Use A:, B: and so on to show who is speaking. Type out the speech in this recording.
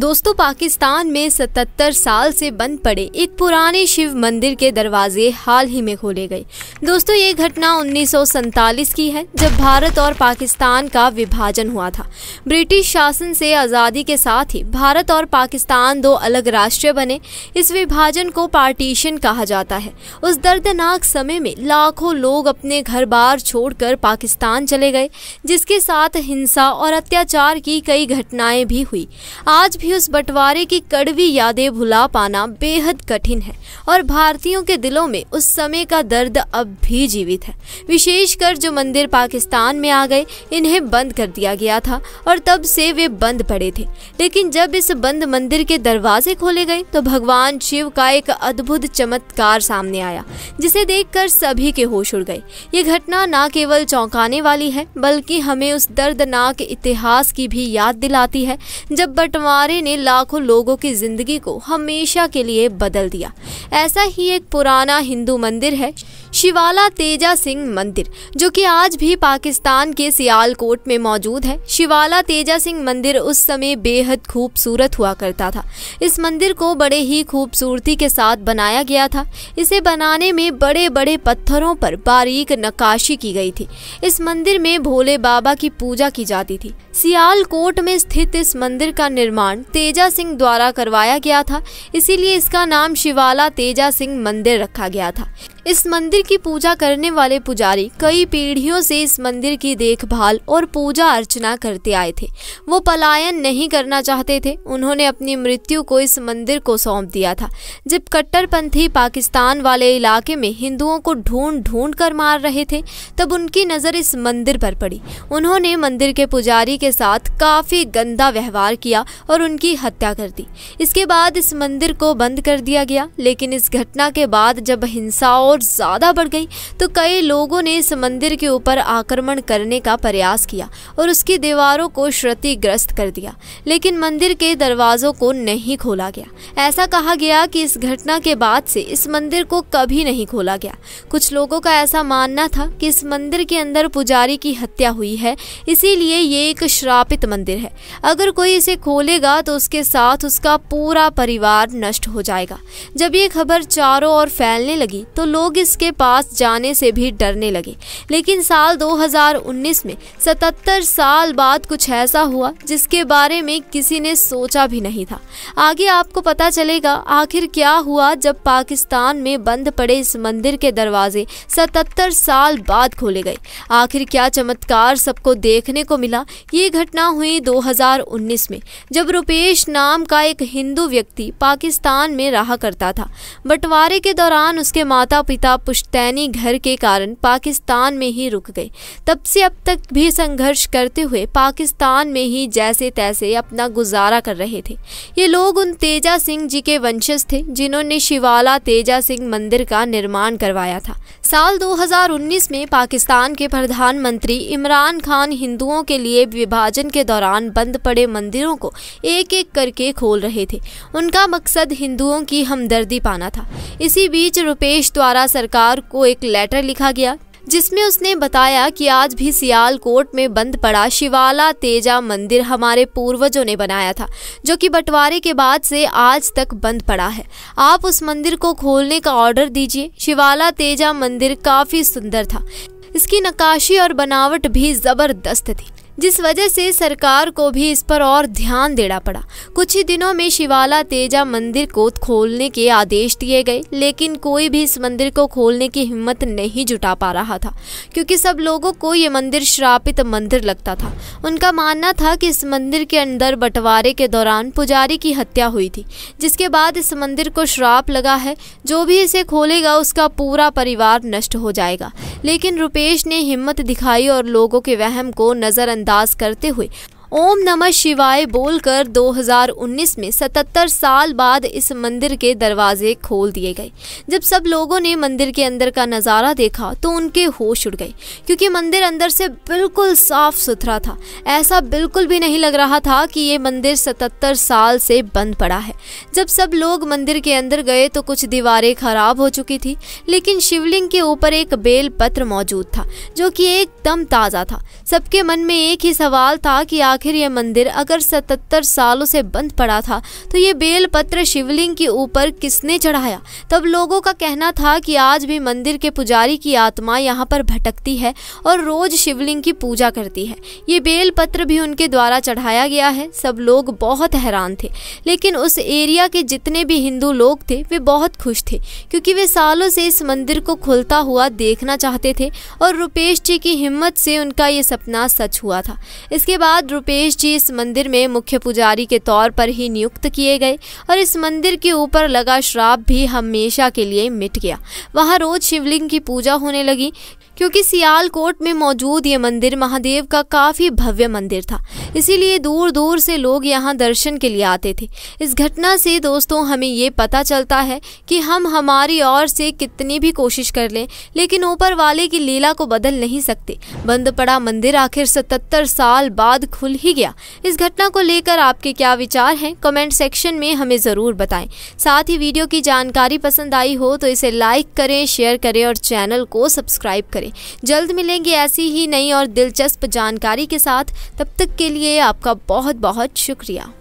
A: दोस्तों पाकिस्तान में 77 साल से बंद पड़े एक पुराने शिव मंदिर के दरवाजे हाल ही में खोले गए दोस्तों ये घटना उन्नीस की है जब भारत और पाकिस्तान का विभाजन हुआ था ब्रिटिश शासन से आज़ादी के साथ ही भारत और पाकिस्तान दो अलग राष्ट्र बने इस विभाजन को पार्टीशन कहा जाता है उस दर्दनाक समय में लाखों लोग अपने घर बार छोड़कर पाकिस्तान चले गए जिसके साथ हिंसा और अत्याचार की कई घटनाएं भी हुई आज भी भी उस बंटवारे की कड़वी यादें भुला पाना बेहद कठिन है और भारतीयों के दिलों में उस समय का दर्द अब भी जीवित है विशेषकर जो मंदिर पाकिस्तान में आ गए इन्हें बंद कर दिया गया था और तब से वे बंद पड़े थे लेकिन जब इस बंद मंदिर के दरवाजे खोले गए तो भगवान शिव का एक अद्भुत चमत्कार सामने आया जिसे देख सभी के होश उड़ गए ये घटना न केवल चौंकाने वाली है बल्कि हमें उस दर्दनाक इतिहास की भी याद दिलाती है जब बंटवारे नारे ने लाखों लोगों की जिंदगी को हमेशा के लिए बदल दिया ऐसा ही एक पुराना हिंदू मंदिर है शिवाला तेजा सिंह मंदिर जो कि आज भी पाकिस्तान के सियालकोट में मौजूद है शिवाला तेजा सिंह मंदिर उस समय बेहद खूबसूरत हुआ करता था इस मंदिर को बड़े ही खूबसूरती के साथ बनाया गया था इसे बनाने में बड़े बड़े पत्थरों पर बारीक नक्काशी की गई थी इस मंदिर में भोले बाबा की पूजा की जाती थी सियालकोट में स्थित इस मंदिर का निर्माण तेजा सिंह द्वारा करवाया गया था इसीलिए इसका नाम शिवाला तेजा सिंह मंदिर रखा गया था इस मंदिर की पूजा करने वाले पुजारी कई पीढ़ियों से इस मंदिर की देखभाल और पूजा अर्चना करते आए थे वो पलायन नहीं करना चाहते थे उन्होंने अपनी मृत्यु को इस मंदिर को सौंप दिया था जब कट्टरपंथी पाकिस्तान वाले इलाके में हिंदुओं को ढूंढ ढूंढ कर मार रहे थे तब उनकी नज़र इस मंदिर पर पड़ी उन्होंने मंदिर के पुजारी के साथ काफ़ी गंदा व्यवहार किया और उनकी हत्या कर दी इसके बाद इस मंदिर को बंद कर दिया गया लेकिन इस घटना के बाद जब हिंसा और और ज़्यादा बढ़ गई तो कई लोगों ने इस मंदिर के ऊपर आक्रमण करने का प्रयास किया और उसकी दीवारों को क्षतिग्रस्त कर दिया लेकिन मंदिर के दरवाज़ों को नहीं खोला गया ऐसा कहा गया कि इस घटना के बाद से इस मंदिर को कभी नहीं खोला गया कुछ लोगों का ऐसा मानना था कि इस मंदिर के अंदर पुजारी की हत्या हुई है इसीलिए ये एक श्रापित मंदिर है अगर कोई इसे खोलेगा तो उसके साथ उसका पूरा परिवार नष्ट हो जाएगा जब ये खबर चारों ओर फैलने लगी तो लोग लोग इसके पास जाने से भी डरने लगे लेकिन साल 2019 में 77 साल बाद कुछ ऐसा हुआ जिसके बारे में किसी ने सोचा भी नहीं था आगे आपको पता चलेगा आखिर क्या हुआ जब पाकिस्तान में बंद पड़े इस मंदिर के दरवाजे 77 साल बाद खोले गए आखिर क्या चमत्कार सबको देखने को मिला ये घटना हुई 2019 में जब रुपेश नाम का एक हिंदू व्यक्ति पाकिस्तान में रहा करता था बंटवारे के दौरान उसके माता पिता पुश्तैनी घर के कारण पाकिस्तान में ही रुक गए तब से अब तक भी संघर्ष करते हुए पाकिस्तान में ही जैसे तैसे अपना गुजारा कर रहे थे ये लोग उन तेजा सिंह जी के वंशज थे जिन्होंने शिवाला तेजा सिंह मंदिर का निर्माण करवाया था साल 2019 में पाकिस्तान के प्रधानमंत्री इमरान खान हिंदुओं के लिए विभाजन के दौरान बंद पड़े मंदिरों को एक एक करके खोल रहे थे उनका मकसद हिंदुओं की हमदर्दी पाना था इसी बीच रुपेश द्वारा द्वारा सरकार को एक लेटर लिखा गया जिसमें उसने बताया कि आज भी सियालकोट में बंद पड़ा शिवाला तेजा मंदिर हमारे पूर्वजों ने बनाया था जो कि बंटवारे के बाद से आज तक बंद पड़ा है आप उस मंदिर को खोलने का ऑर्डर दीजिए शिवाला तेजा मंदिर काफ़ी सुंदर था इसकी नक्काशी और बनावट भी ज़बरदस्त थी जिस वजह से सरकार को भी इस पर और ध्यान देना पड़ा कुछ ही दिनों में शिवाला तेजा मंदिर को खोलने के आदेश दिए गए लेकिन कोई भी इस मंदिर को खोलने की हिम्मत नहीं जुटा पा रहा था क्योंकि सब लोगों को ये मंदिर श्रापित मंदिर लगता था उनका मानना था कि इस मंदिर के अंदर बंटवारे के दौरान पुजारी की हत्या हुई थी जिसके बाद इस मंदिर को श्राप लगा है जो भी इसे खोलेगा उसका पूरा परिवार नष्ट हो जाएगा लेकिन रुपेश ने हिम्मत दिखाई और लोगों के वहम को नज़रअंदाज दास करते हुए ओम नमः शिवाय बोलकर 2019 में 77 साल बाद इस मंदिर के दरवाजे खोल दिए गए जब सब लोगों ने मंदिर के अंदर का नज़ारा देखा तो उनके होश उड़ गए क्योंकि मंदिर अंदर से बिल्कुल साफ सुथरा था ऐसा बिल्कुल भी नहीं लग रहा था कि ये मंदिर 77 साल से बंद पड़ा है जब सब लोग मंदिर के अंदर गए तो कुछ दीवारें खराब हो चुकी थी लेकिन शिवलिंग के ऊपर एक बेल पत्र मौजूद था जो कि एकदम ताज़ा था सबके मन में एक ही सवाल था कि आखिर यह मंदिर अगर 77 सालों से बंद पड़ा था तो ये बेलपत्र शिवलिंग के ऊपर किसने चढ़ाया तब लोगों का कहना था कि आज भी मंदिर के पुजारी की आत्मा यहाँ पर भटकती है और रोज शिवलिंग की पूजा करती है ये बेलपत्र भी उनके द्वारा चढ़ाया गया है सब लोग बहुत हैरान थे लेकिन उस एरिया के जितने भी हिंदू लोग थे वे बहुत खुश थे क्योंकि वे सालों से इस मंदिर को खुलता हुआ देखना चाहते थे और रुपेश जी की हिम्मत से उनका ये सपना सच हुआ था इसके बाद कल्पेश जी इस मंदिर में मुख्य पुजारी के तौर पर ही नियुक्त किए गए और इस मंदिर के ऊपर लगा श्राप भी हमेशा के लिए मिट गया वहाँ रोज शिवलिंग की पूजा होने लगी क्योंकि सियालकोट में मौजूद ये मंदिर महादेव का काफ़ी भव्य मंदिर था इसीलिए दूर दूर से लोग यहाँ दर्शन के लिए आते थे इस घटना से दोस्तों हमें ये पता चलता है कि हम हमारी ओर से कितनी भी कोशिश कर लें लेकिन ऊपर वाले की लीला को बदल नहीं सकते बंद पड़ा मंदिर आखिर सतहत्तर साल बाद खुल ही गया इस घटना को लेकर आपके क्या विचार हैं कमेंट सेक्शन में हमें ज़रूर बताएं साथ ही वीडियो की जानकारी पसंद आई हो तो इसे लाइक करें शेयर करें और चैनल को सब्सक्राइब करें पे जल्द मिलेंगे ऐसी ही नई और दिलचस्प जानकारी के साथ तब तक के लिए आपका बहुत बहुत शुक्रिया